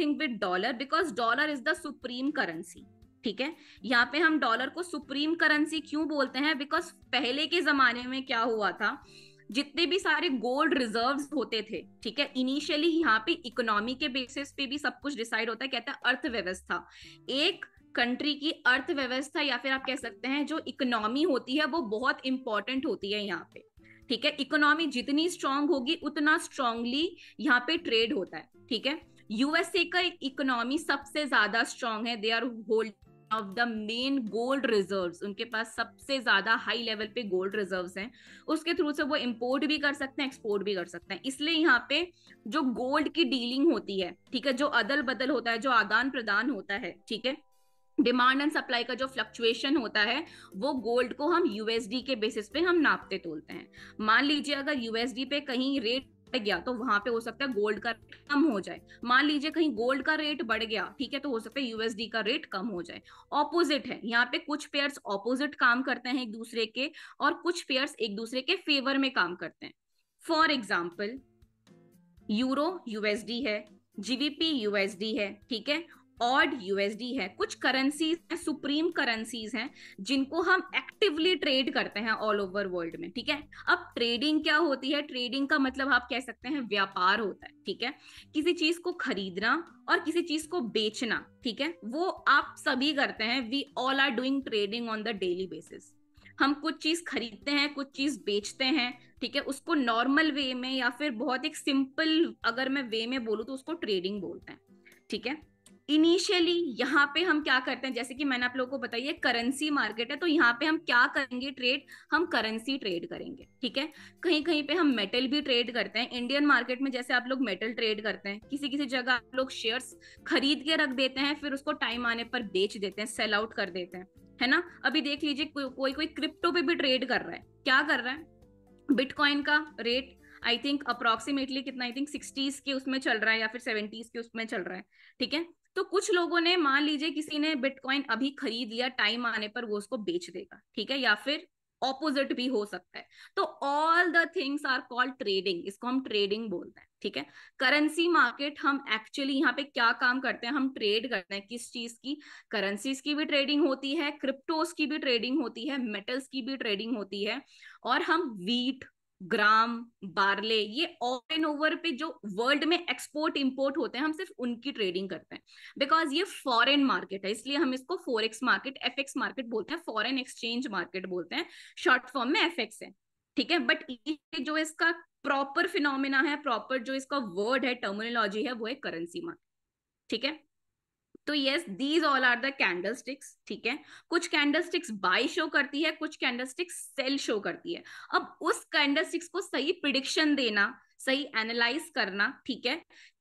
Thing with dollar because dollar is the supreme currency ठीक है यहाँ पे हम डॉलर को सुप्रीम करेंसी क्यों बोलते हैं बिकॉज पहले के जमाने में क्या हुआ था जितने भी सारे गोल्ड रिजर्व्स होते थे ठीक है इनिशियली यहाँ पे इकोनॉमी के बेसिस पे भी सब कुछ डिसाइड होता है कहते हैं अर्थव्यवस्था एक कंट्री की अर्थव्यवस्था या फिर आप कह सकते हैं जो इकोनॉमी होती है वो बहुत इंपॉर्टेंट होती है यहाँ पे ठीक है इकोनॉमी जितनी स्ट्रांग होगी उतना स्ट्रांगली यहाँ पे ट्रेड होता है ठीक है यूएसए का इकोनॉमी सबसे ज्यादा स्ट्रांग है they are hold of the main gold reserve उनके पास सबसे ज्यादा हाई लेवल पे गोल्ड रिजर्व हैं उसके थ्रू से वो इम्पोर्ट भी कर सकते हैं एक्सपोर्ट भी कर सकते हैं इसलिए यहाँ पे जो गोल्ड की डीलिंग होती है ठीक है जो अदल बदल होता है जो आदान प्रदान होता है ठीक है डिमांड एंड सप्लाई का जो फ्लक्चुएशन होता है वो गोल्ड को हम यूएसडी के बेसिस पे हम नापते तोलते हैं मान लीजिए अगर यूएसडी पे कहीं रेट गया तो वहां पे हो सकता है गोल्ड का रेट कम हो जाए मान लीजिए कहीं गोल्ड का रेट बढ़ गया ठीक है तो हो सकता है यूएसडी का रेट कम हो जाए ऑपोजिट है यहाँ पे कुछ पेयर्स ऑपोजिट काम करते हैं एक दूसरे के और कुछ पेयर्स एक दूसरे के फेवर में काम करते हैं फॉर एग्जाम्पल यूरो यूएसडी है जीबीपी यूएसडी है ठीक है ऑड यूएसडी है कुछ करेंसीज हैं सुप्रीम करेंसीज हैं जिनको हम एक्टिवली ट्रेड करते हैं ऑल ओवर वर्ल्ड में ठीक है अब ट्रेडिंग क्या होती है ट्रेडिंग का मतलब आप कह सकते हैं व्यापार होता है ठीक है किसी चीज को खरीदना और किसी चीज को बेचना ठीक है वो आप सभी करते हैं we all are doing trading on the daily basis हम कुछ चीज खरीदते हैं कुछ चीज बेचते हैं ठीक है उसको नॉर्मल वे में या फिर बहुत एक सिंपल अगर मैं वे में बोलूँ तो उसको ट्रेडिंग बोलते हैं ठीक है इनिशियली यहाँ पे हम क्या करते हैं जैसे कि मैंने आप लोगों को बताइए करेंसी मार्केट है तो यहाँ पे हम क्या करेंगे ट्रेड हम करेंसी ट्रेड करेंगे ठीक है कहीं कहीं पे हम मेटल भी ट्रेड करते हैं इंडियन मार्केट में जैसे आप लोग मेटल ट्रेड करते हैं किसी किसी जगह आप लोग शेयर्स खरीद के रख देते हैं फिर उसको टाइम आने पर बेच देते हैं सेल आउट कर देते हैं है ना अभी देख लीजिए को, कोई कोई क्रिप्टो पे भी ट्रेड कर रहा है क्या कर रहा है बिटकॉइन का रेट आई थिंक अप्रोक्सीमेटली कितना आई थिंक सिक्सटीज के उसमें चल रहा है या फिर सेवेंटीज के उसमें चल रहा है ठीक है तो कुछ लोगों ने मान लीजिए किसी ने बिटकॉइन अभी खरीद लिया टाइम आने पर वो उसको बेच देगा ठीक है या फिर ऑपोजिट भी हो सकता है तो all the things are called trading इसको हम ट्रेडिंग बोलते हैं ठीक है करेंसी मार्केट हम एक्चुअली यहाँ पे क्या काम करते हैं हम ट्रेड करते हैं किस चीज की करेंसीज की भी ट्रेडिंग होती है क्रिप्टोज की भी ट्रेडिंग होती है मेटल्स की भी ट्रेडिंग होती है और हम वीट ग्राम बार्ले ये ऑल एंड ओवर पे जो वर्ल्ड में एक्सपोर्ट इंपोर्ट होते हैं हम सिर्फ उनकी ट्रेडिंग करते हैं बिकॉज ये फॉरेन मार्केट है इसलिए हम इसको फोरेक्स मार्केट एफ मार्केट बोलते हैं फॉरेन एक्सचेंज मार्केट बोलते हैं शॉर्ट फॉर्म में एफ है ठीक है बट ये जो इसका प्रॉपर फिनोमिना है प्रॉपर जो इसका वर्ड है टर्मिनोलॉजी है वो है करेंसी मार्केट ठीक है तो yes these all are the candlesticks ठीक है कुछ कैंडल स्टिक्स बाई शो करती है कुछ कैंडल स्टिक्स सेल शो करती है अब उस कैंडल स्टिक्स को सही प्रिडिक्शन देना सही एनालाइज करना ठीक है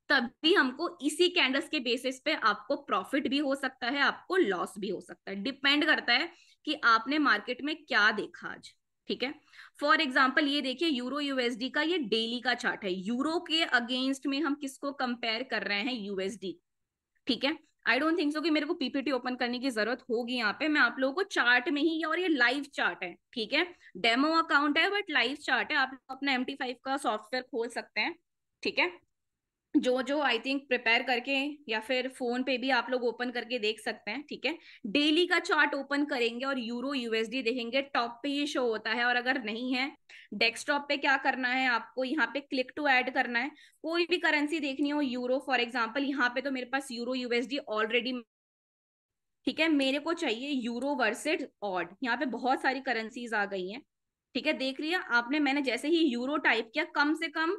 तभी हमको इसी कैंडल्स के बेसिस पे आपको प्रॉफिट भी हो सकता है आपको लॉस भी हो सकता है डिपेंड करता है कि आपने मार्केट में क्या देखा आज ठीक है फॉर एग्जाम्पल ये देखिए यूरो यूएसडी का ये डेली का चार्ट है यूरो के अगेंस्ट में हम किसको कंपेयर कर रहे हैं यूएसडी ठीक है आई डोंट थिंक सो कि मेरे को पीपीटी ओपन करने की जरूरत होगी यहाँ पे मैं आप लोगों को चार्ट में ही और ये लाइव चार्ट है ठीक है डेमो अकाउंट है बट लाइव चार्ट है आप अपना एम का सॉफ्टवेयर खोल सकते हैं ठीक है जो जो आई थिंक प्रिपेयर करके या फिर फोन पे भी आप लोग ओपन करके देख सकते हैं ठीक है डेली का चार्ट ओपन करेंगे और यूरो यूएसडी देखेंगे टॉप पे ये शो होता है और अगर नहीं है डेस्कटॉप पे क्या करना है आपको यहाँ पे क्लिक टू ऐड करना है कोई भी करेंसी देखनी हो यूरो फॉर एग्जाम्पल यहाँ पे तो मेरे पास यूरो यूएसडी ऑलरेडी ठीक है मेरे को चाहिए यूरो वर्सेज ऑड यहाँ पे बहुत सारी करेंसीज आ गई है ठीक है देख लिया आपने मैंने जैसे ही यूरो टाइप किया कम से कम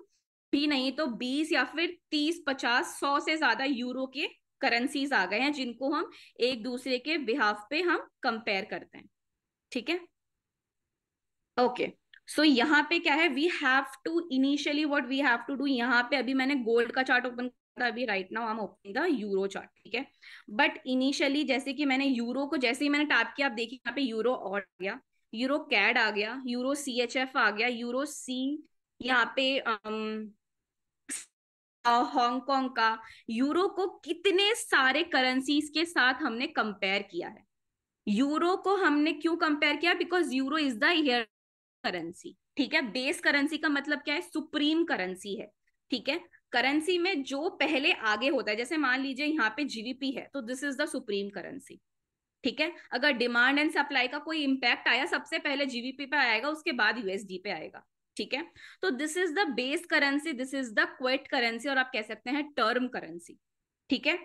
भी नहीं तो बीस या फिर तीस पचास सौ से ज्यादा यूरो के करेंसीज आ गए हैं जिनको हम एक दूसरे के बिहाफ पे हम कंपेयर करते हैं ठीक है ओके सो यहाँ पे क्या है we have to initially what we have to do यहाँ पे अभी मैंने गोल्ड का चार्ट ओपन था अभी राइट नाउ हम ओपनिंग द यूरो चार्ट ठीक है बट इनिशियली जैसे कि मैंने यूरो को जैसे ही मैंने टैप किया आप देखिए यहाँ पे यूरो और आ गया यूरो कैड आ गया यूरो सी एच एफ आ गया यूरो सी यहाँ पे um, हांगकांग का यूरो को कितने सारे करेंसीज के साथ हमने कंपेयर किया है यूरो को हमने क्यों कंपेयर किया because euro is the here currency ठीक है बेस करेंसी का मतलब क्या है सुप्रीम करेंसी है ठीक है करेंसी में जो पहले आगे होता है जैसे मान लीजिए यहाँ पे जीडीपी है तो this is the supreme currency ठीक है अगर डिमांड एंड सप्लाई का कोई इम्पैक्ट आया सबसे पहले जीवीपी पे आएगा उसके बाद यूएसडी पे आएगा ठीक है तो this is the base currency this is the quote currency और आप कह सकते हैं टर्म करेंसी ठीक है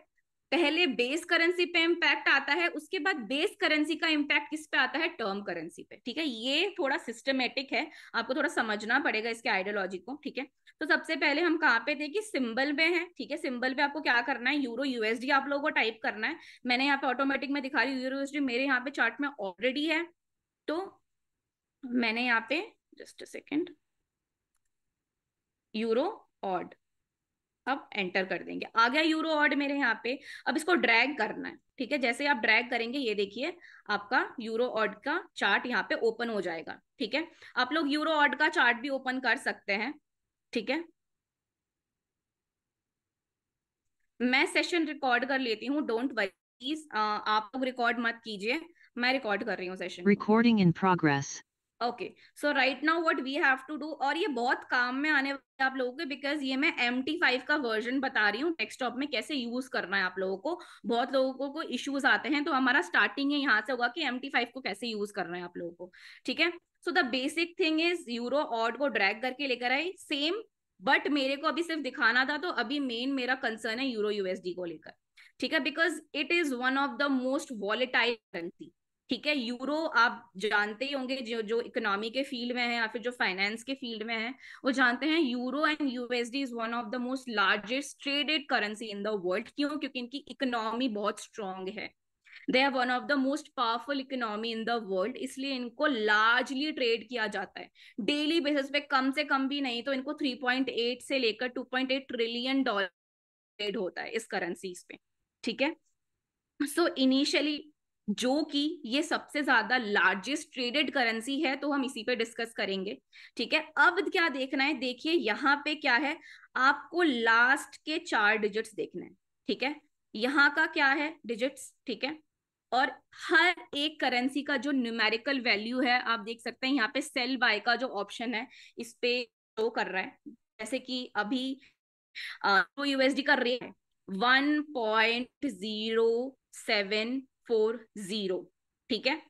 पहले बेस करेंसी पे इम्पैक्ट आता है उसके बाद बेस करेंसी का इम्पैक्ट किस पे आता है टर्म करेंसी पे ठीक है ये थोड़ा सिस्टमेटिक है आपको थोड़ा समझना पड़ेगा इसके आइडियोलॉजी को ठीक है तो सबसे पहले हम कहाँ पे थे कि सिंबल में है ठीक है सिंबल पे आपको क्या करना है यूरो यूएसडी आप लोगों को टाइप करना है मैंने यहाँ पे ऑटोमेटिक में दिखा रही हूँ यूरो यूएसडी मेरे यहाँ पे चार्ट में ऑलरेडी है तो मैंने यहाँ पे just a second Euro AUD अब एंटर कर देंगे आ गया यूरो ऑड मेरे यहाँ पे अब इसको ड्रैग करना है ठीक है जैसे आप ड्रैग करेंगे ये देखिए आपका यूरो ऑड का चार्ट यहाँ पे ओपन हो जाएगा ठीक है आप लोग यूरो ऑड का चार्ट भी ओपन कर सकते हैं ठीक है मैं सेशन रिकॉर्ड कर लेती हूँ डोंट वरी प्लीज आप लोग रिकॉर्ड मत कीजिए मैं रिकॉर्ड कर रही हूँ session recording in progress okay so right now what we have to do और ये बहुत काम में आने वाले आप लोगों के बिकॉज ये मैं एम टी फाइव का वर्जन बता रही हूँ डेस्कटॉप में कैसे यूज करना है आप लोगों को बहुत लोगों को इश्यूज आते हैं तो हमारा स्टार्टिंग है यहाँ से होगा कि एम टी फाइव को कैसे यूज करना है आप लोगों को ठीक है so the basic thing is Euro AUD को ड्रैग करके लेकर आई सेम बट मेरे को अभी सिर्फ दिखाना था तो अभी मेन मेरा कंसर्न है यूरो यूएसडी को लेकर ठीक है because it is one of the most volatile currency ठीक है यूरो आप जानते ही होंगे जो जो इकोनॉमी के फील्ड में है या फिर जो फाइनेंस के फील्ड में है वो जानते हैं Euro and USD is one of the most largest traded currency in the world क्यों क्योंकि इनकी इकोनॉमी बहुत स्ट्रांग है they are one of the most powerful economy in the world इसलिए इनको लार्जली ट्रेड किया जाता है डेली बेसिस पे कम से कम भी नहीं तो इनको 3.8 से लेकर 2.8 ट्रिलियन डॉलर ट्रेड होता है इस करेंसी पे ठीक है सो इनिशियली जो कि ये सबसे ज्यादा लार्जेस्ट ट्रेडेड करेंसी है तो हम इसी पे डिस्कस करेंगे ठीक है अब क्या देखना है देखिए यहाँ पे क्या है आपको लास्ट के चार डिजिट्स देखना है ठीक है यहाँ का क्या है डिजिट्स ठीक है और हर एक करेंसी का जो न्यूमेरिकल वैल्यू है आप देख सकते हैं यहाँ पे सेल बाय का जो ऑप्शन है इस पे शो तो कर रहा है जैसे कि अभी यूएसडी तो का rate one point zero seven four zero ठीक है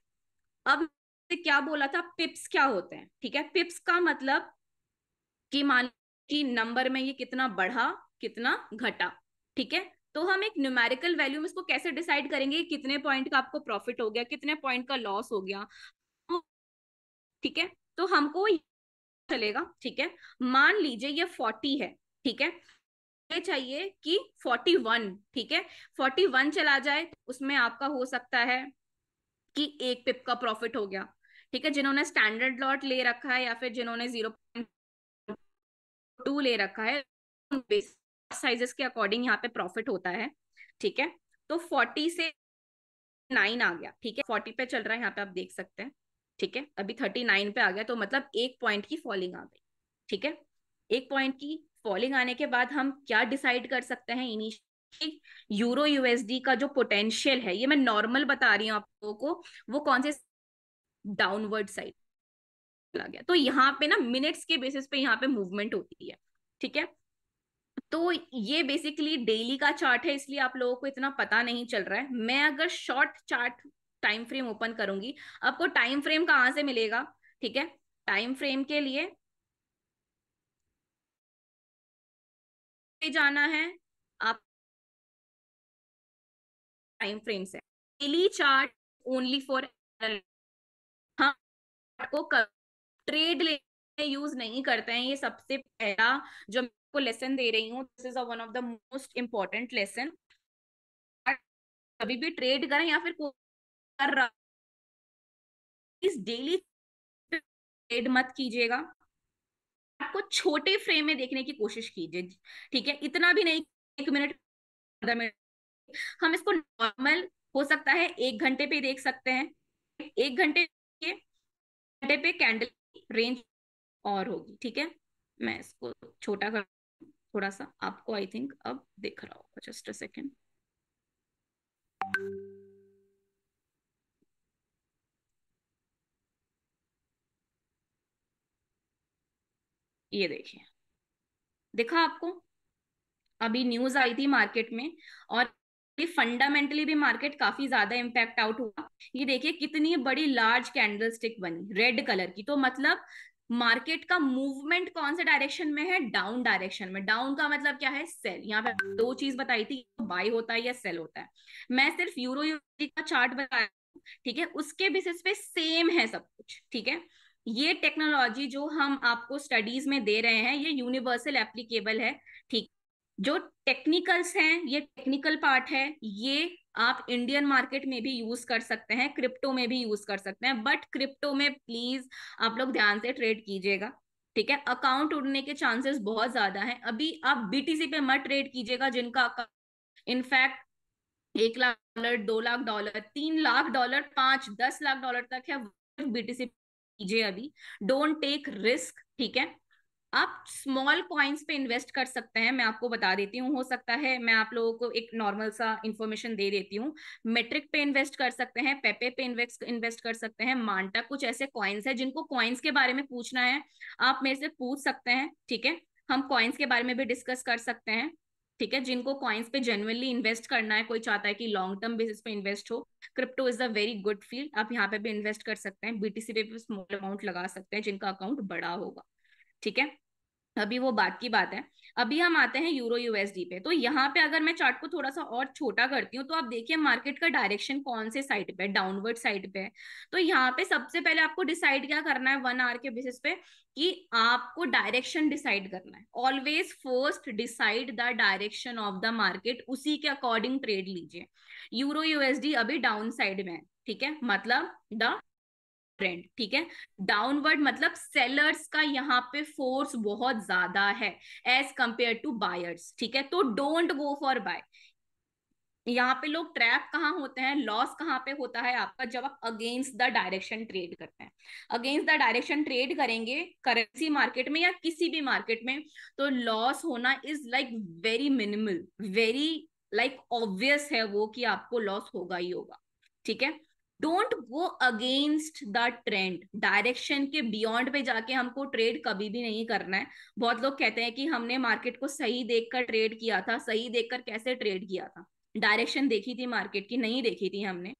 अब क्या बोला था पिप्स क्या होते हैं ठीक है पिप्स का मतलब कि मान कि नंबर में ये कितना बढ़ा कितना घटा ठीक है तो हम एक न्यूमेरिकल वैल्यू में इसको कैसे डिसाइड करेंगे कितने पॉइंट का आपको प्रॉफिट हो गया कितने पॉइंट का लॉस हो गया ठीक है तो हमको चलेगा ठीक है मान लीजिए ये फोर्टी है ठीक है चाहिए कि 41 ठीक है 41 चला जाए उसमें आपका हो सकता है कि एक पिप का प्रॉफिट हो गया ठीक है जिन्होंने स्टैंडर्ड लॉट ले रखा है या फिर जिन्होंने जीरो टू ले रखा है साइजेस के अकॉर्डिंग यहाँ पे प्रॉफिट होता है ठीक है तो फोर्टी से नाइन आ गया ठीक है फोर्टी पे चल रहा है यहाँ पे आप देख सकते हैं ठीक है अभी थर्टी नाइन पे आ गया तो मतलब एक पॉइंट की फॉलिंग आ गई ठीक है एक पॉइंट की फॉलिंग आने के बाद हम क्या डिसाइड कर सकते हैं इनिशियली यूरो यूएसडी का जो पोटेंशियल है ये मैं नॉर्मल बता रही हूँ आप लोगों को वो कौन से डाउनवर्ड साइड चला गया तो यहाँ पे ना मिनट्स के बेसिस पे यहाँ पे मूवमेंट होती है ठीक है तो ये बेसिकली डेली का चार्ट है इसलिए आप लोगों को इतना पता नहीं चल रहा है मैं अगर short chart time frame open करूंगी आपको टाइम फ्रेम कहाँ से मिलेगा ठीक है टाइम फ्रेम के लिए जाना है आप टाइम फ्रेम से डेली चार्ट ओनली फॉर हम को ट्रेड लेने यूज नहीं करते हैं ये सबसे पहला जो मैं आपको लेसन दे रही हूँ this is one of the most important lesson कभी भी ट्रेड करें या फिर कर रहा इस डेली ट्रेड मत कीजिएगा आपको छोटे फ्रेम में देखने की कोशिश कीजिए ठीक है इतना भी नहीं एक मिनट हम इसको नॉर्मल हो सकता है एक घंटे पे देख सकते हैं एक घंटे के घंटे पे कैंडल रेंज और होगी ठीक है मैं इसको छोटा कर थोड़ा सा आपको आई थिंक अब दिख रहा होगा जस्ट अ सेकेंड ये देखिए देखा आपको अभी न्यूज आई थी मार्केट में और फंडामेंटली भी मार्केट काफी ज्यादा इम्पैक्ट आउट हुआ ये देखिए कितनी बड़ी लार्ज कैंडल स्टिक बनी रेड कलर की तो मतलब मार्केट का मूवमेंट कौन से डायरेक्शन में है डाउन डायरेक्शन में डाउन का मतलब क्या है सेल यहाँ पे दो चीज बताई थी बाय होता है या सेल होता है मैं सिर्फ यूरो का चार्ट बताया ठीक है उसके बेसिस पे सेम है सब कुछ ठीक है ये टेक्नोलॉजी जो हम आपको स्टडीज में दे रहे हैं ये यूनिवर्सल एप्लीकेबल है ठीक जो टेक्निकल्स हैं ये टेक्निकल पार्ट है ये आप इंडियन मार्केट में भी यूज कर सकते हैं क्रिप्टो में भी यूज कर सकते हैं बट क्रिप्टो में प्लीज आप लोग ध्यान से ट्रेड कीजिएगा ठीक है अकाउंट उड़ने के चांसेस बहुत ज्यादा हैं अभी आप बीटीसी पे मत ट्रेड कीजिएगा जिनका इनफैक्ट एक लाख डॉलर दो लाख डॉलर तीन लाख डॉलर पांच दस लाख डॉलर तक है बीटीसी कीजिए अभी डोंट टेक रिस्क ठीक है आप स्मॉल कॉइन्स पे इन्वेस्ट कर सकते हैं मैं आपको बता देती हूँ हो सकता है मैं आप लोगों को एक नॉर्मल सा इन्फॉर्मेशन दे देती हूँ मेट्रिक पे इन्वेस्ट कर सकते हैं पेपे पे इन्वेस्ट इन्वेस्ट कर सकते हैं मांटा कुछ ऐसे कॉइन्स हैं जिनको कॉइन्स के बारे में पूछना है आप मेरे से पूछ सकते हैं ठीक है हम कॉइन्स के बारे में भी डिस्कस कर सकते हैं ठीक है जिनको कॉइन्स पे जेनुअनली इन्वेस्ट करना है कोई चाहता है कि लॉन्ग टर्म बेसिस पे इन्वेस्ट हो crypto is a very good field आप यहाँ पे भी इन्वेस्ट कर सकते हैं बीटीसी पे भी स्मॉल अमाउंट लगा सकते हैं जिनका अकाउंट बड़ा होगा ठीक है अभी वो बात की बात है अभी हम आते हैं यूरो यूएसडी पे तो यहाँ पे अगर मैं चार्ट को थोड़ा सा और छोटा करती हूँ तो आप देखिए मार्केट का डायरेक्शन कौन से साइड पे डाउनवर्ड साइड पे तो यहाँ पे सबसे पहले आपको डिसाइड क्या करना है वन आवर के बेसिस पे कि आपको डायरेक्शन डिसाइड करना है always first decide the direction of the market उसी के अकॉर्डिंग ट्रेड लीजिए यूरो यूएसडी अभी डाउन साइड में है ठीक है मतलब द ट्रेंड ठीक है डाउनवर्ड मतलब सेलर्स का यहाँ पे फोर्स बहुत ज्यादा है एज कंपेयर टू बायर्स ठीक है तो डोंट गो फॉर बाय यहाँ पे लोग ट्रैप कहाँ होते हैं लॉस कहाँ पे होता है आपका जब आप अगेंस्ट द डायरेक्शन ट्रेड करते हैं अगेंस्ट द डायरेक्शन ट्रेड करेंगे करेंसी मार्केट में या किसी भी मार्केट में तो लॉस होना is like very minimal very like obvious है वो कि आपको लॉस होगा ही होगा ठीक है don't go against the trend direction के बियॉन्ड पे जाके हमको ट्रेड कभी भी नहीं करना है बहुत लोग कहते हैं कि हमने मार्केट को सही देखकर ट्रेड किया था सही देखकर कैसे ट्रेड किया था डायरेक्शन देखी थी मार्केट की नहीं देखी थी हमने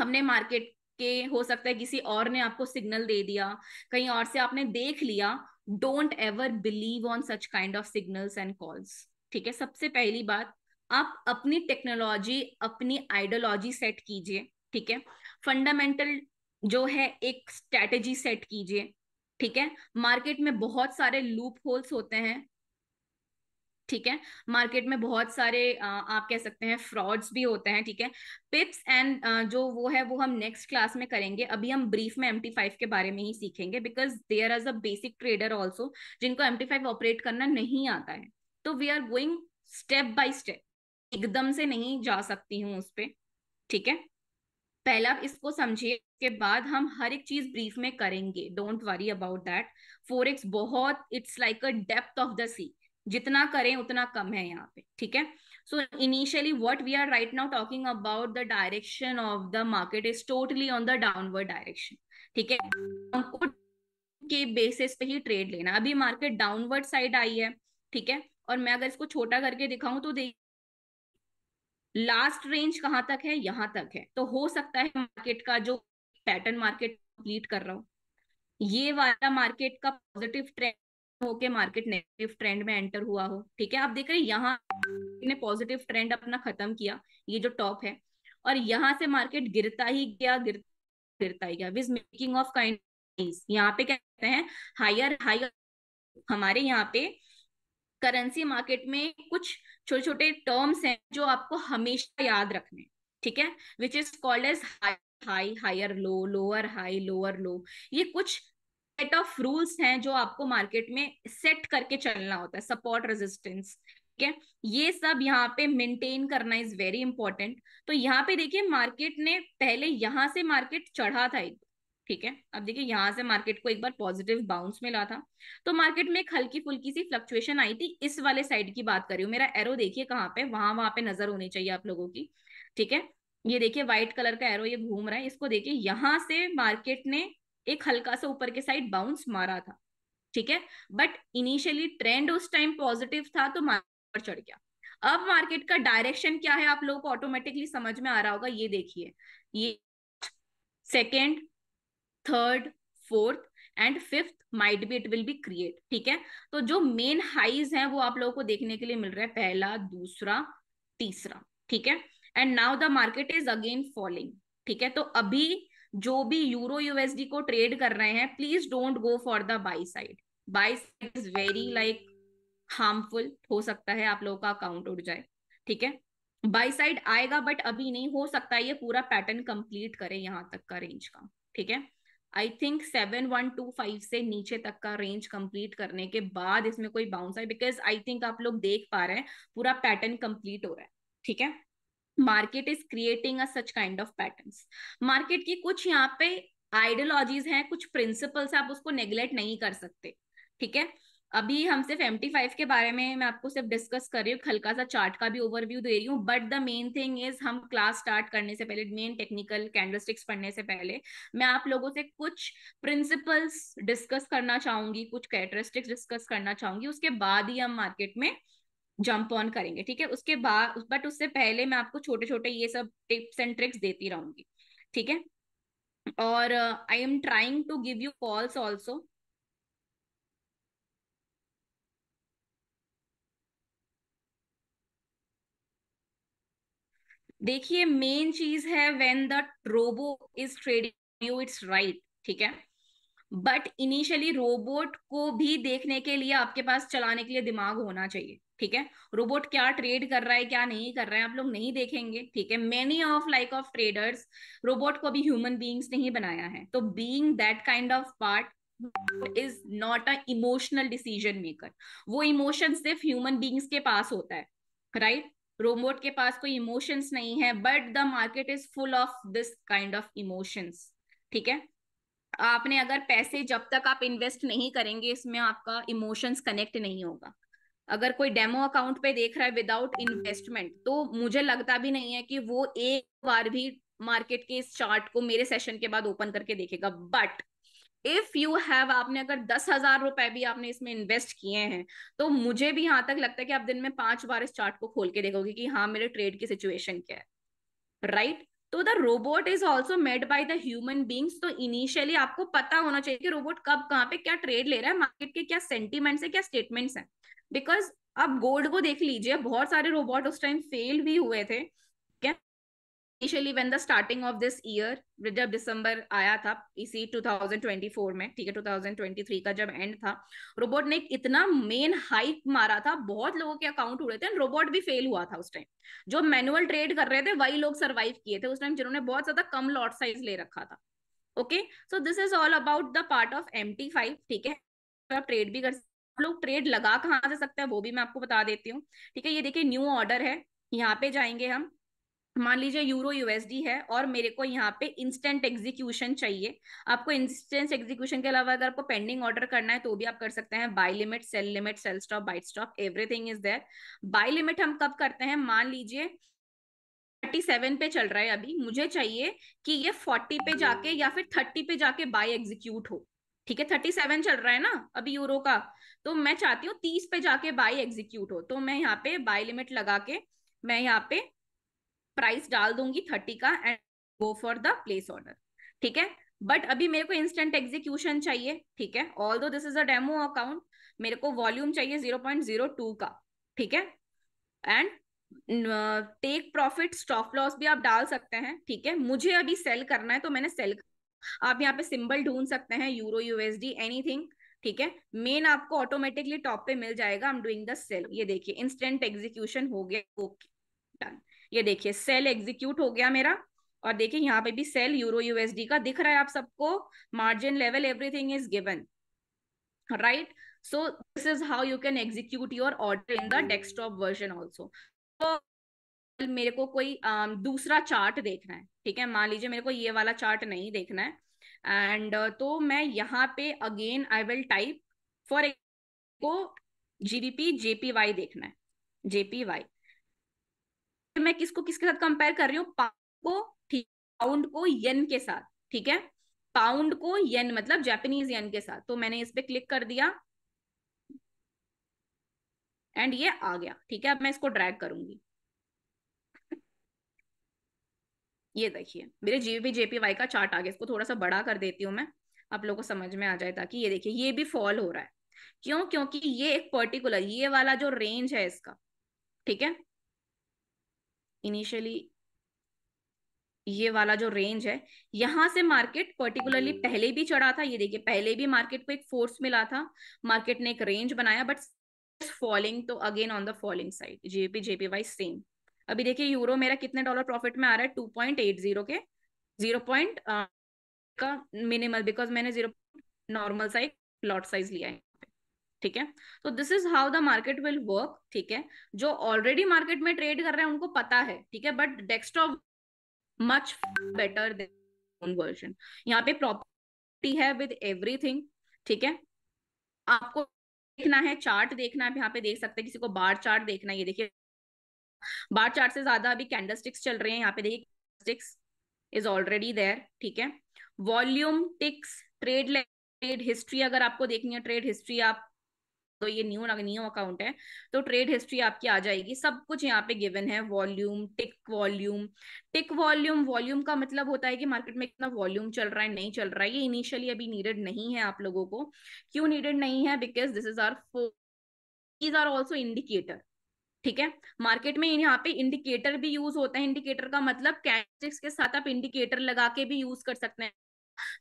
हमने मार्केट के हो सकता है किसी और ने आपको सिग्नल दे दिया कहीं और से आपने देख लिया don't ever believe on such kind of signals and calls ठीक है सबसे पहली बात आप अपनी टेक्नोलॉजी अपनी आइडियोलॉजी सेट कीजिए ठीक है फंडामेंटल जो है एक स्ट्रेटेजी सेट कीजिए ठीक है मार्केट में बहुत सारे लूप होल्स होते हैं ठीक है मार्केट में बहुत सारे आप कह सकते हैं फ्रॉड्स भी होते हैं ठीक है पिप्स एंड जो वो है वो हम नेक्स्ट क्लास में करेंगे अभी हम ब्रीफ में एम फाइव के बारे में ही सीखेंगे because there as a basic trader also जिनको एम फाइव ऑपरेट करना नहीं आता है तो we are going step by step एकदम से नहीं जा सकती हूँ उस पर ठीक है पहला आप इसको समझिए के बाद हम हर एक चीज ब्रीफ में करेंगे don't worry about that forex बहुत it's like a depth of the sea जितना करें उतना कम है यहाँ पे ठीक है so initially what we are right now talking about the direction of the market is totally on the downward direction ठीक है हमको के बेसिस पे ही ट्रेड लेना अभी मार्केट डाउनवर्ड साइड आई है ठीक है और मैं अगर इसको छोटा करके दिखाऊं तो देखिए लास्ट रेंज कहाँ तक है यहाँ तक है तो हो सकता है मार्केट का जो पैटर्न मार्केट कंप्लीट कर रहा हो ये वाला मार्केट का पॉजिटिव ट्रेंड होके मार्केट नेगेटिव ट्रेंड में एंटर हुआ हो ठीक है आप देख रहे हैं यहाँ ने पॉजिटिव ट्रेंड अपना खत्म किया ये जो टॉप है और यहाँ से मार्केट गिरता ही गया गिर, गिरता ही गया विज मेकिंग ऑफ काइंड यहाँ पे क्या कहते हैं हायर हायर हमारे यहाँ पे करेंसी मार्केट में कुछ छोटे छोटे टर्म्स हैं जो आपको हमेशा याद रखने ठीक है which is called as high high higher low lower high lower low ये कुछ सेट ऑफ रूल्स हैं जो आपको मार्केट में सेट करके चलना होता है सपोर्ट रेजिस्टेंस ठीक है ये सब यहाँ पे मेंटेन करना इज वेरी इंपॉर्टेंट तो यहाँ पे देखिए मार्केट ने पहले यहाँ से मार्केट चढ़ा था एक ठीक है अब देखिए यहाँ से मार्केट को एक बार पॉजिटिव बाउंस मिला था तो मार्केट में एक हल्की फुल्की सी फ्लक्चुएशन आई थी इस वाले साइड की बात कर रही हूँ मेरा एरो देखिए कहाँ पे वहां वहां पे नजर होनी चाहिए आप लोगों की ठीक है ये देखिए व्हाइट कलर का एरो ये घूम रहा है इसको देखिए यहाँ से मार्केट ने एक हल्का सा ऊपर के साइड बाउंस मारा था ठीक है बट इनिशियली ट्रेंड उस टाइम पॉजिटिव था तो मार्केट चढ़ गया अब मार्केट का डायरेक्शन क्या है आप लोगों को ऑटोमेटिकली समझ में आ रहा होगा ये देखिए ये second third fourth and fifth might be it will be create ठीक है तो जो मेन हाइज हैं वो आप लोगों को देखने के लिए मिल रहा है पहला दूसरा तीसरा ठीक है and now the market is again falling ठीक है तो अभी जो भी यूरो यूएसडी को ट्रेड कर रहे हैं please don't go for the buy side buy side is very like harmful हो सकता है आप लोगों का अकाउंट उड़ जाए ठीक है बाई साइड आएगा बट अभी नहीं हो सकता ये पूरा पैटर्न कंप्लीट करे यहाँ तक का रेंज का ठीक है I think seven one two five से नीचे तक का रेंज कंप्लीट करने के बाद इसमें कोई बाउंस आए बिकॉज आई थिंक आप लोग देख पा रहे हैं पूरा पैटर्न कंप्लीट हो रहा है ठीक है market is creating a such kind of pattern market की कुछ यहाँ पे आइडियोलॉजीज हैं कुछ प्रिंसिपल्स आप उसको नेग्लेक्ट नहीं कर सकते ठीक है अभी हम सिर्फ एम के बारे में मैं आपको सिर्फ डिस्कस कर रही हूँ हल्का सा चार्ट का भी ओवरव्यू दे रही हूँ but the main thing is हम क्लास स्टार्ट करने से पहले मेन टेक्निकल कैंडलस्टिक्स पढ़ने से पहले मैं आप लोगों से कुछ प्रिंसिपल्स डिस्कस करना चाहूंगी कुछ कैरेटरिस्टिक्स डिस्कस करना चाहूंगी उसके बाद ही हम मार्केट में जंप ऑन करेंगे ठीक है उसके बाद बट उससे पहले मैं आपको छोटे छोटे ये सब टिप्स एंड ट्रिक्स देती रहूंगी ठीक है और I am trying to give you calls also देखिए मेन चीज है when the robo is trading you it's right ठीक है बट इनिशियली रोबोट को भी देखने के लिए आपके पास चलाने के लिए दिमाग होना चाहिए ठीक है रोबोट क्या ट्रेड कर रहा है क्या नहीं कर रहा है आप लोग नहीं देखेंगे ठीक है many of like of traders robot को भी ह्यूमन बींग्स नहीं बनाया है तो being that kind of part is not a emotional decision maker वो इमोशन सिर्फ ह्यूमन बींग्स के पास होता है राइट right? रोबोट के पास कोई इमोशंस नहीं है but the market is full of this kind of emotions ठीक है आपने अगर पैसे जब तक आप इन्वेस्ट नहीं करेंगे इसमें आपका इमोशंस कनेक्ट नहीं होगा अगर कोई डेमो अकाउंट पे देख रहा है विदाउट इन्वेस्टमेंट तो मुझे लगता भी नहीं है कि वो एक बार भी मार्केट के इस चार्ट को मेरे सेशन के बाद ओपन करके देखेगा बट इफ यू हैव आपने अगर दस हजार रुपए भी आपने इसमें इन्वेस्ट किए हैं तो मुझे भी यहां तक लगता है कि आप दिन में पांच बार इस चार्ट को खोल के देखोगे कि हाँ मेरे ट्रेड की सिचुएशन क्या है राइट right? तो the robot is also made by the human beings तो इनिशियली आपको पता होना चाहिए कि रोबोट कब कहाँ पे क्या ट्रेड ले रहा है मार्केट के क्या सेंटिमेंट्स है क्या स्टेटमेंट्स हैं बिकॉज आप गोल्ड को देख लीजिए बहुत सारे रोबोट उस टाइम फेल भी हुए थे क्या initially when the starting of this year जब दिसंबर आया था इसी 2024 में ठीक है 2023 का जब एंड था रोबोट ने इतना मेन हाइक मारा था बहुत लोगों के अकाउंट उड़े थे रोबोट भी फेल हुआ था उस टाइम जो मैनुअल ट्रेड कर रहे थे वही लोग सर्वाइव किए थे उस टाइम जिन्होंने बहुत ज्यादा कम लॉट साइज ले रखा था okay so this is all about the part of M T five ठीक है आप ट्रेड भी कर सकते लोग ट्रेड लगा कहाँ से सकते हैं वो भी मैं आपको बता देती हूँ ठीक है ये देखिए न्यू ऑर्डर है यहाँ पे जाएंगे हम मान लीजिए यूरो यूएसडी है और मेरे को यहाँ पे इंस्टेंट एग्जीक्यूशन चाहिए आपको इंस्टेंट एग्जीक्यूशन के अलावा अगर आपको पेंडिंग ऑर्डर करना है तो भी आप कर सकते हैं buy limit sell limit sell stop buy stop everything is there buy limit हम कब करते हैं मान लीजिए थर्टी सेवन पे चल रहा है अभी मुझे चाहिए कि ये फोर्टी पे जाके या फिर थर्टी पे जाके बाय एग्जीक्यूट हो ठीक है थर्टी सेवन चल रहा है ना अभी यूरो का तो मैं चाहती हूँ तीस पे जाके बाय एग्जीक्यूट हो तो मैं यहाँ पे बाय लिमिट लगा के मैं यहाँ पे प्राइस डाल दूंगी थर्टी का and go for the place order ठीक है बट अभी मेरे को इंस्टेंट एग्जीक्यूशन चाहिए ठीक है although this is a demo account मेरे को वॉल्यूम चाहिए जीरो पॉइंट जीरो टू का ठीक है and take profit stop loss भी आप डाल सकते हैं ठीक है मुझे अभी सेल करना है तो मैंने सेल आप यहाँ पे सिंबल ढूंढ सकते हैं यूरो यूएसडी एनीथिंग ठीक है मेन आपको ऑटोमेटिकली टॉप पे मिल जाएगा I am doing the sell ये देखिए इंस्टेंट एग्जीक्यूशन हो गया ओके डन ये देखिए सेल एग्जीक्यूट हो गया मेरा और देखिए यहाँ पे भी सेल यूरो यूएसडी का दिख रहा है आप सबको margin level everything is given right so this is how you can execute your order in the desktop version also मेरे को कोई um, दूसरा चार्ट देखना है ठीक है मान लीजिए मेरे को ये वाला चार्ट नहीं देखना है एंड uh, तो मैं यहाँ पे again I will type for को जीबीपी जेपीवाई देखना है जेपीवाई मैं किसको किसके साथ कंपेयर कर रही हूँ पाउंड को ठीक पाउंड को येन के साथ ठीक है पाउंड को येन मतलब जैपनीज येन के साथ तो मैंने इस पे क्लिक कर दिया एंड ये आ गया ठीक है अब मैं इसको ड्रैग करूंगी ये देखिए मेरे जीबीपी जेपीवाई का चार्ट आ गया इसको थोड़ा सा बड़ा कर देती हूँ मैं आप लोगों को समझ में आ जाए ताकि ये देखिए ये भी फॉल हो रहा है क्यों क्योंकि ये एक पर्टिकुलर ये वाला जो रेंज है इसका ठीक है इनिशियली ये वाला जो रेंज है यहां से मार्केट पर्टिकुलरली hmm. पहले भी चढ़ा था ये देखिए पहले भी मार्केट को एक फोर्स मिला था मार्केट ने एक रेंज बनाया बट फॉलिंग तो again on the falling side JP JP wise same अभी देखिए यूरो मेरा कितने डॉलर प्रॉफिट में आ रहा है टू पॉइंट एट जीरो के जीरो पॉइंट का मिनिमल बिकॉज मैंने zero normal size plot size लिया है ठीक है तो this is how the market will work ठीक है जो ऑलरेडी मार्केट में ट्रेड कर रहे हैं उनको पता है ठीक है but desktop much better version यहाँ पे प्रॉपर्टी है विद एवरीथिंग ठीक है आपको देखना है चार्ट देखना है यहाँ पे देख सकते हैं किसी को बार चार्ट देखना है ये देखिए बार चार्ट से ज्यादा अभी कैंडलस्टिक्स चल रहे हैं यहाँ पे देखिए इज ऑलरेडी देयर ठीक है volume ticks trade trade history अगर आपको देखनी है ट्रेड हिस्ट्री आप तो ये न्यू न्यू अकाउंट है तो ट्रेड हिस्ट्री आपकी आ जाएगी सब कुछ यहाँ पे गिवन है volume tick volume tick volume volume का मतलब होता है कि मार्केट में कितना वॉल्यूम चल रहा है नहीं चल रहा है ये इनिशियली अभी नीडेड नहीं है आप लोगों को क्यों नीडेड नहीं है because this is are these are also indicator ठीक है मार्केट में यहाँ पे इंडिकेटर भी यूज होता है इंडिकेटर का मतलब कैंडस्टिक्स के साथ आप इंडिकेटर लगा के भी यूज कर सकते हैं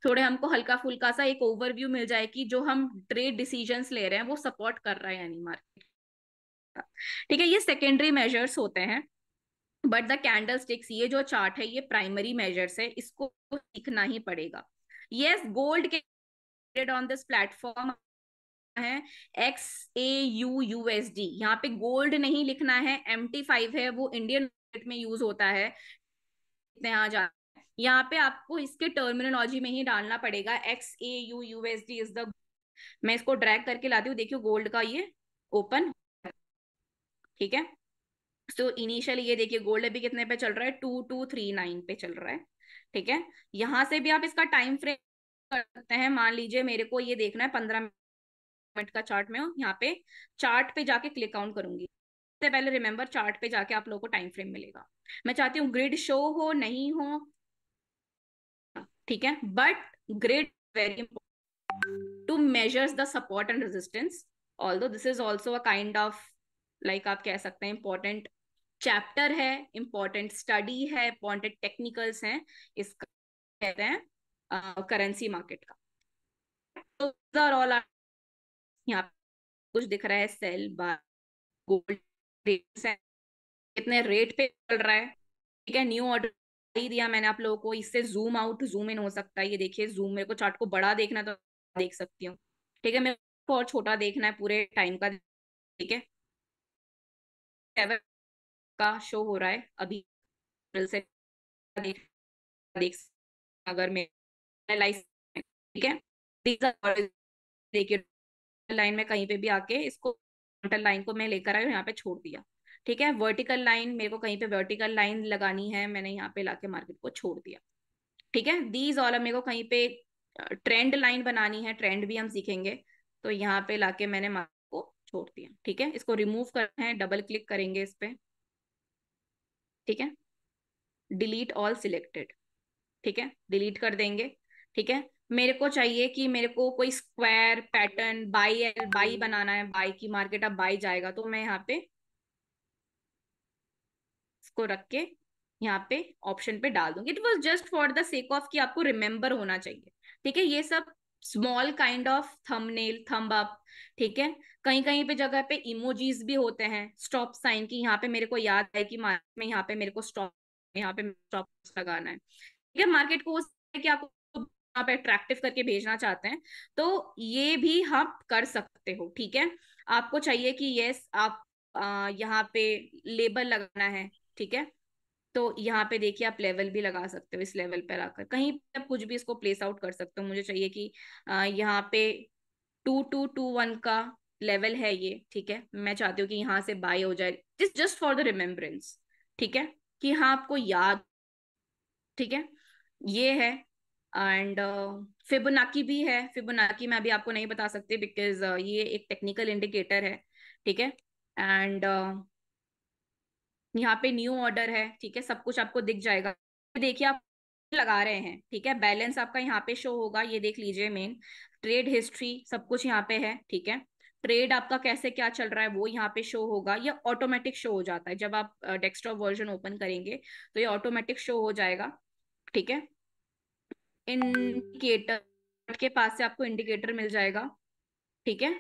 थोड़े हमको हल्का फुल्का सा एक ओवरव्यू मिल जाए कि जो हम ट्रेड डिसीजन ले रहे हैं वो सपोर्ट कर रहा है यानी मार्केट ठीक है ये सेकेंडरी मेजर्स होते हैं बट द कैंडल स्टिक्स ये जो चार्ट है ये प्राइमरी मेजर्स है इसको सीखना ही पड़ेगा यस गोल्ड के ऑन दिस प्लेटफॉर्म है X A U U D यहाँ पे गोल्ड नहीं लिखना है एम टी फाइव है वो इंडियन में यूज होता है कितने आ जा यहाँ पे आपको इसके टर्मिनोलॉजी में ही डालना पड़ेगा X A U USD is the मैं इसको ड्रैग करके लाती हूँ देखियो गोल्ड का ये ओपन ठीक है सो so, इनिशियल ये देखिए गोल्ड अभी कितने पे चल रहा है टू टू थ्री नाइन पे चल रहा है ठीक है यहाँ से भी आप इसका टाइम फ्रेम करते हैं मान लीजिए मेरे को ये देखना है पंद्रह मिनट का चार्ट में यहाँ पे चार्ट पे जाके क्लिक काउंट करूंगी सबसे पहले रिमेम्बर चार्ट पे जाके आप लोगों को टाइम फ्रेम मिलेगा मैं चाहती हूँ ग्रिड शो हो नहीं हो ठीक है but great very important to measures the support and resistance although this is also a kind of like आप कह सकते हैं इंपॉर्टेंट चैप्टर है इंपॉर्टेंट स्टडी है इंपॉर्टेंट टेक्निकल्स हैं इसका कहते हैं करेंसी मार्केट का ऑल यहाँ कुछ दिख रहा है सेल बार गोल्ड कितने रेट पे चल रहा है ठीक है न्यू ऑर्डर ही दिया मैंने आप लोगों को इससे जूम आउट जूम इन हो सकता है ये देखिए जूम मेरे को चार्ट को बड़ा देखना तो देख सकती हूँ ठीक है मेरे को और छोटा देखना है पूरे टाइम का ठीक है का शो हो रहा है अभी से देख देख अगर मैं ठीक है देखिए लाइन में कहीं पे भी आके इसको लाइन को मैं लेकर आई यहाँ पे छोड़ दिया ठीक है वर्टिकल लाइन मेरे को कहीं पे वर्टिकल लाइन लगानी है मैंने यहाँ पे लाके मार्केट को छोड़ दिया ठीक है दीज ऑल मेरे को कहीं पे ट्रेंड लाइन बनानी है ट्रेंड भी हम सीखेंगे तो यहाँ पे लाके मैंने मार्केट को छोड़ दिया ठीक है इसको रिमूव करना है डबल क्लिक करेंगे इस पे ठीक है डिलीट ऑल सिलेक्टेड ठीक है डिलीट कर देंगे ठीक है मेरे को चाहिए कि मेरे को कोई स्क्वायर पैटर्न बाई बाई बनाना है बाई की मार्केट अब बाई जाएगा तो मैं यहाँ पे इसको रख के यहाँ पे ऑप्शन पे डाल दूंगी it was just for the sake of कि आपको रिमेम्बर होना चाहिए ठीक है ये सब small kind of thumbnail thumb up ठीक है कहीं कहीं पे जगह पे इमोजीज भी होते हैं स्टॉप साइन की यहाँ पे मेरे को याद है कि मार्केट में यहाँ पे मेरे को स्टॉप यहाँ पे स्टॉप लगाना है ठीक है मार्केट को कि आपको आप अट्रैक्टिव करके भेजना चाहते हैं तो ये भी हम हाँ कर सकते हो ठीक है आपको चाहिए कि यस आप आ, यहाँ पे लेबल लगाना है ठीक है तो यहाँ पे देखिए आप लेवल भी लगा सकते हो इस लेवल पर आकर कहीं पर आप कुछ भी इसको प्लेस आउट कर सकते हो मुझे चाहिए कि यहाँ पे टू टू टू वन का लेवल है ये ठीक है मैं चाहती हूँ कि यहाँ से बाय हो जाए just just for the remembrance ठीक है कि हाँ आपको याद ठीक है ये है एंड फिबोनाकी भी है फिबोनाकी मैं अभी आपको नहीं बता सकती बिकॉज ये एक टेक्निकल इंडिकेटर है ठीक है एंड यहाँ पे न्यू ऑर्डर है ठीक है सब कुछ आपको दिख जाएगा देखिए आप लगा रहे हैं ठीक है बैलेंस आपका यहाँ पे शो होगा ये देख लीजिए मेन ट्रेड हिस्ट्री सब कुछ यहाँ पे है ठीक है ट्रेड आपका कैसे क्या चल रहा है वो यहाँ पे शो होगा या ऑटोमेटिक शो हो जाता है जब आप डेस्कटॉप वर्जन ओपन करेंगे तो ये ऑटोमेटिक शो हो जाएगा ठीक है इंडिकेटर के पास से आपको इंडिकेटर मिल जाएगा ठीक है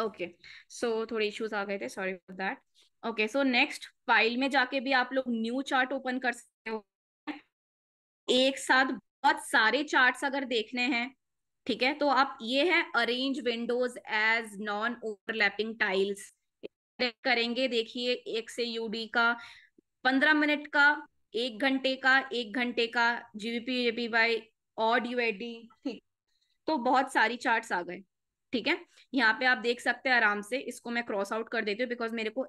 ओके सो थोड़े इश्यूज आ गए थे sorry for that okay so next file में जाके भी आप लोग न्यू चार्ट ओपन कर सकते हो एक साथ बहुत सारे चार्ट्स अगर देखने हैं ठीक है तो आप ये है arrange windows as non overlapping tiles करेंगे देखिए एक से यूडी का पंद्रह मिनट का एक घंटे का एक घंटे का जीवीपी जेपी बाई ऑड यूएडी ठीक तो बहुत सारी चार्ट्स आ गए ठीक है यहाँ पे आप देख सकते हैं आराम से इसको मैं क्रॉस आउट कर देती हूँ बिकॉज मेरे को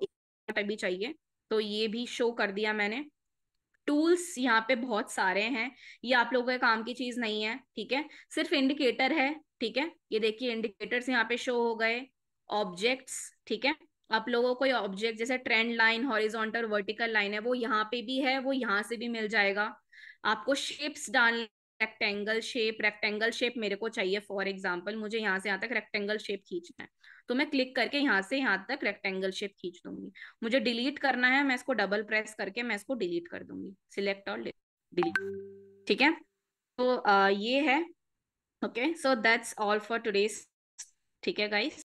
पे भी चाहिए तो ये भी शो कर दिया मैंने टूल्स यहाँ पे बहुत सारे हैं ये आप लोगों के काम की चीज नहीं है ठीक है सिर्फ इंडिकेटर है ठीक है ये देखिए इंडिकेटर्स यहाँ पे शो हो गए ऑब्जेक्ट्स ठीक है आप लोगों को ऑब्जेक्ट जैसे trend line horizontal vertical line है वो यहाँ पे भी है वो यहाँ से भी मिल जाएगा आपको शेप्स डालने रेक्टेंगल शेप रेक्टेंगल शेप मेरे को चाहिए फॉर एग्जाम्पल मुझे यहाँ से यहाँ तक रेक्टेंगल शेप खींचना है तो मैं क्लिक करके यहाँ से यहाँ तक रेक्टेंगल शेप खींच दूंगी मुझे डिलीट करना है मैं इसको डबल प्रेस करके मैं इसको डिलीट कर दूंगी सिलेक्ट और डिलीट ठीक है तो आ, ये है okay so that's all for today's ठीक है गाइस